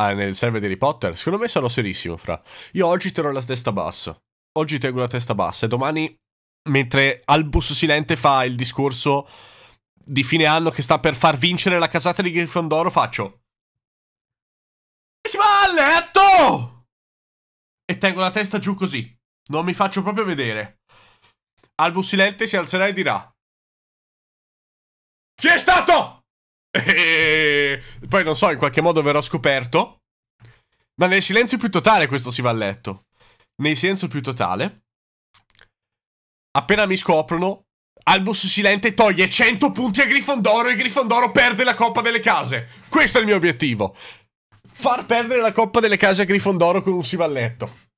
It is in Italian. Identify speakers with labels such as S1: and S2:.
S1: ah, nel server di Harry Potter? Secondo me sarò serissimo, fra. Io oggi terrò la testa bassa. Oggi tengo la testa bassa e domani, mentre Albus Silente fa il discorso di fine anno che sta per far vincere la casata di Grifondoro, faccio... E si va a letto! E tengo la testa giù così. Non mi faccio proprio vedere. Albus Silente si alzerà e dirà... Chi è stato? Poi non so, in qualche modo verrò scoperto. Ma nel silenzio più totale questo si va a letto. Nel silenzio più totale. Appena mi scoprono, Albus Silente toglie 100 punti a Grifondoro e Grifondoro perde la Coppa delle Case. Questo è il mio obiettivo. Far perdere la Coppa delle Case a Grifondoro con un si va a letto.